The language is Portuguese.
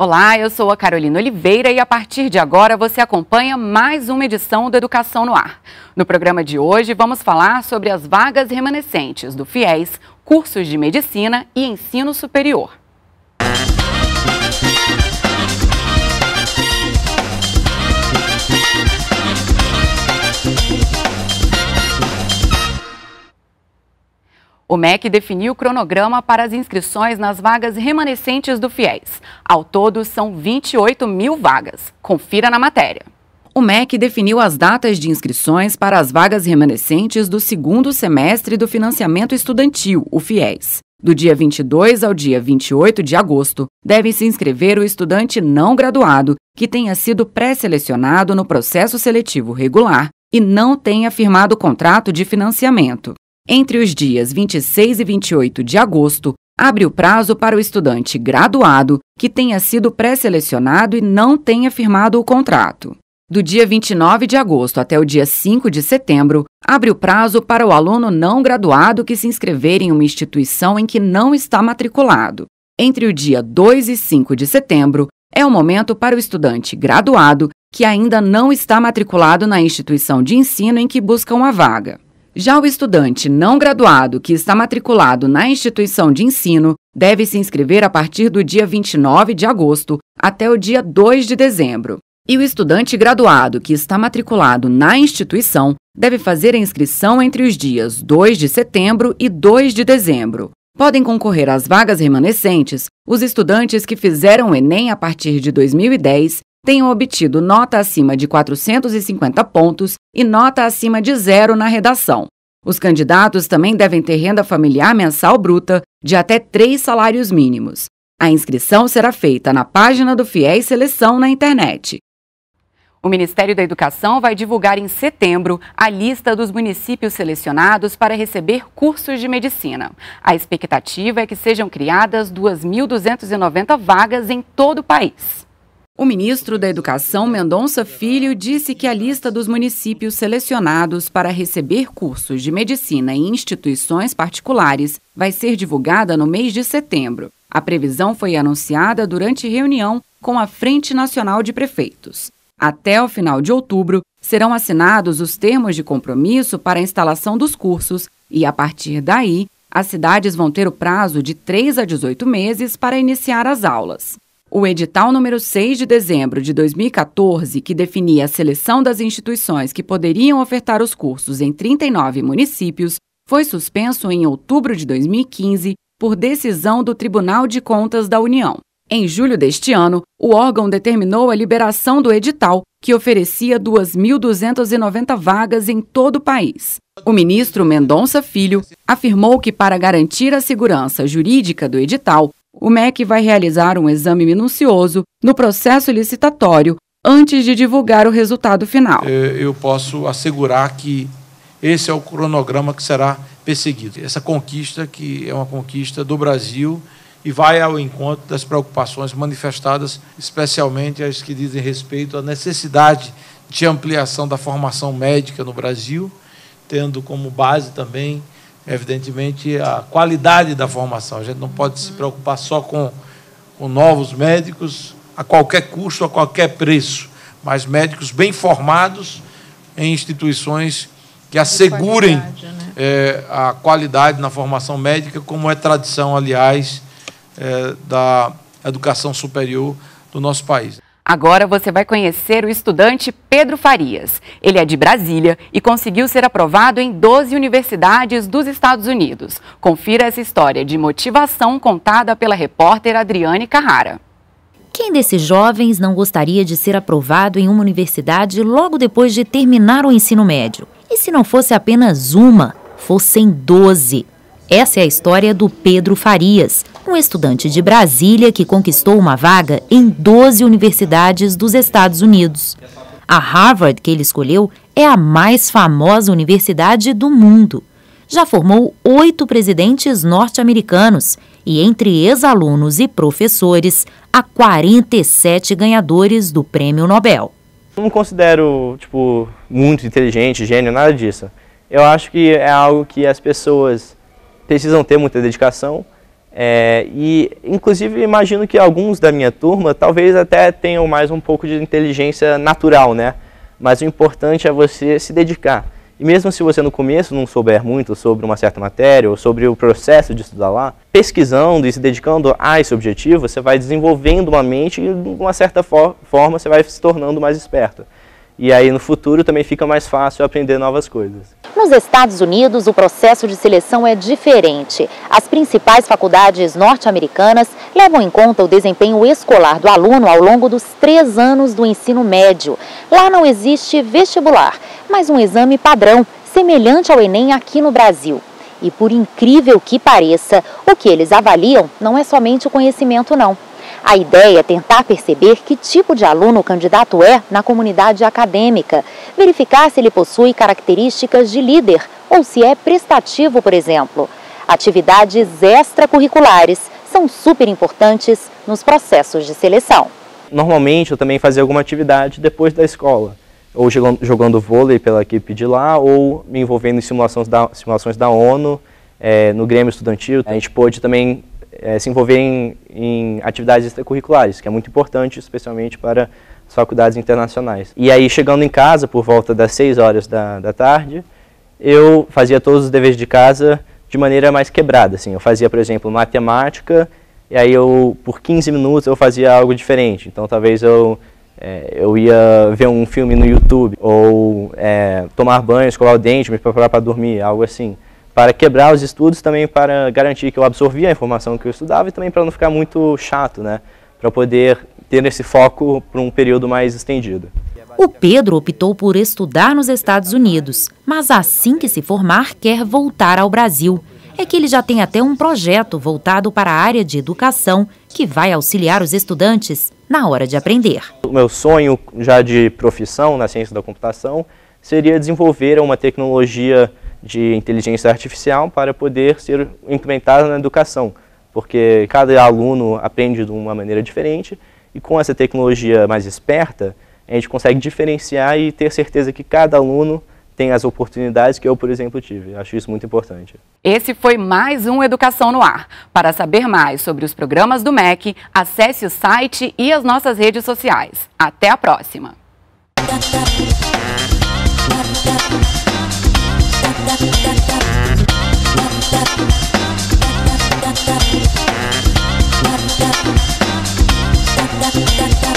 Olá, eu sou a Carolina Oliveira e a partir de agora você acompanha mais uma edição do Educação no Ar. No programa de hoje vamos falar sobre as vagas remanescentes do FIES, cursos de medicina e ensino superior. O MEC definiu o cronograma para as inscrições nas vagas remanescentes do FIES. Ao todo, são 28 mil vagas. Confira na matéria. O MEC definiu as datas de inscrições para as vagas remanescentes do segundo semestre do financiamento estudantil, o FIES. Do dia 22 ao dia 28 de agosto, deve se inscrever o estudante não graduado que tenha sido pré-selecionado no processo seletivo regular e não tenha firmado contrato de financiamento. Entre os dias 26 e 28 de agosto, abre o prazo para o estudante graduado que tenha sido pré-selecionado e não tenha firmado o contrato. Do dia 29 de agosto até o dia 5 de setembro, abre o prazo para o aluno não graduado que se inscrever em uma instituição em que não está matriculado. Entre o dia 2 e 5 de setembro, é o momento para o estudante graduado que ainda não está matriculado na instituição de ensino em que busca uma vaga. Já o estudante não graduado que está matriculado na instituição de ensino deve se inscrever a partir do dia 29 de agosto até o dia 2 de dezembro. E o estudante graduado que está matriculado na instituição deve fazer a inscrição entre os dias 2 de setembro e 2 de dezembro. Podem concorrer às vagas remanescentes os estudantes que fizeram o Enem a partir de 2010 tenham obtido nota acima de 450 pontos e nota acima de zero na redação. Os candidatos também devem ter renda familiar mensal bruta de até três salários mínimos. A inscrição será feita na página do FIEI Seleção na internet. O Ministério da Educação vai divulgar em setembro a lista dos municípios selecionados para receber cursos de medicina. A expectativa é que sejam criadas 2.290 vagas em todo o país. O ministro da Educação, Mendonça Filho, disse que a lista dos municípios selecionados para receber cursos de medicina em instituições particulares vai ser divulgada no mês de setembro. A previsão foi anunciada durante reunião com a Frente Nacional de Prefeitos. Até o final de outubro, serão assinados os termos de compromisso para a instalação dos cursos e, a partir daí, as cidades vão ter o prazo de 3 a 18 meses para iniciar as aulas. O edital número 6 de dezembro de 2014, que definia a seleção das instituições que poderiam ofertar os cursos em 39 municípios, foi suspenso em outubro de 2015 por decisão do Tribunal de Contas da União. Em julho deste ano, o órgão determinou a liberação do edital, que oferecia 2.290 vagas em todo o país. O ministro Mendonça Filho afirmou que, para garantir a segurança jurídica do edital, o MEC vai realizar um exame minucioso no processo licitatório antes de divulgar o resultado final. É, eu posso assegurar que esse é o cronograma que será perseguido. Essa conquista, que é uma conquista do Brasil e vai ao encontro das preocupações manifestadas, especialmente as que dizem respeito à necessidade de ampliação da formação médica no Brasil, tendo como base também evidentemente, a qualidade da formação. A gente não pode se preocupar só com, com novos médicos a qualquer custo, a qualquer preço, mas médicos bem formados em instituições que assegurem qualidade, né? é, a qualidade na formação médica, como é tradição, aliás, é, da educação superior do nosso país. Agora você vai conhecer o estudante Pedro Farias. Ele é de Brasília e conseguiu ser aprovado em 12 universidades dos Estados Unidos. Confira essa história de motivação contada pela repórter Adriane Carrara. Quem desses jovens não gostaria de ser aprovado em uma universidade logo depois de terminar o ensino médio? E se não fosse apenas uma, fossem 12? Essa é a história do Pedro Farias, um estudante de Brasília que conquistou uma vaga em 12 universidades dos Estados Unidos. A Harvard, que ele escolheu, é a mais famosa universidade do mundo. Já formou oito presidentes norte-americanos e, entre ex-alunos e professores, há 47 ganhadores do Prêmio Nobel. Eu não considero, tipo, muito inteligente, gênio, nada disso. Eu acho que é algo que as pessoas precisam ter muita dedicação é, e, inclusive, imagino que alguns da minha turma talvez até tenham mais um pouco de inteligência natural, né? Mas o importante é você se dedicar. E mesmo se você no começo não souber muito sobre uma certa matéria ou sobre o processo de estudar lá, pesquisando e se dedicando a esse objetivo, você vai desenvolvendo uma mente e, de uma certa for forma, você vai se tornando mais esperto e aí no futuro também fica mais fácil aprender novas coisas. Nos Estados Unidos, o processo de seleção é diferente. As principais faculdades norte-americanas levam em conta o desempenho escolar do aluno ao longo dos três anos do ensino médio. Lá não existe vestibular, mas um exame padrão, semelhante ao Enem aqui no Brasil. E por incrível que pareça, o que eles avaliam não é somente o conhecimento, não a ideia é tentar perceber que tipo de aluno o candidato é na comunidade acadêmica, verificar se ele possui características de líder ou se é prestativo, por exemplo. Atividades extracurriculares são super importantes nos processos de seleção. Normalmente eu também fazia alguma atividade depois da escola, ou jogando, jogando vôlei pela equipe de lá, ou me envolvendo em simulações da, simulações da ONU, é, no Grêmio Estudantil. A gente pôde também é, se envolver em, em atividades extracurriculares, que é muito importante, especialmente para as faculdades internacionais. E aí, chegando em casa, por volta das 6 horas da, da tarde, eu fazia todos os deveres de casa de maneira mais quebrada. Assim. Eu fazia, por exemplo, matemática, e aí eu, por 15 minutos eu fazia algo diferente. Então, talvez eu, é, eu ia ver um filme no YouTube, ou é, tomar banho, escovar o dente, me preparar para dormir, algo assim para quebrar os estudos, também para garantir que eu absorvia a informação que eu estudava e também para não ficar muito chato, né? Para poder ter esse foco por um período mais estendido. O Pedro optou por estudar nos Estados Unidos, mas assim que se formar quer voltar ao Brasil. É que ele já tem até um projeto voltado para a área de educação que vai auxiliar os estudantes na hora de aprender. O meu sonho já de profissão na ciência da computação seria desenvolver uma tecnologia de inteligência artificial para poder ser implementada na educação, porque cada aluno aprende de uma maneira diferente e com essa tecnologia mais esperta, a gente consegue diferenciar e ter certeza que cada aluno tem as oportunidades que eu, por exemplo, tive. Acho isso muito importante. Esse foi mais um Educação no Ar. Para saber mais sobre os programas do MEC, acesse o site e as nossas redes sociais. Até a próxima! da da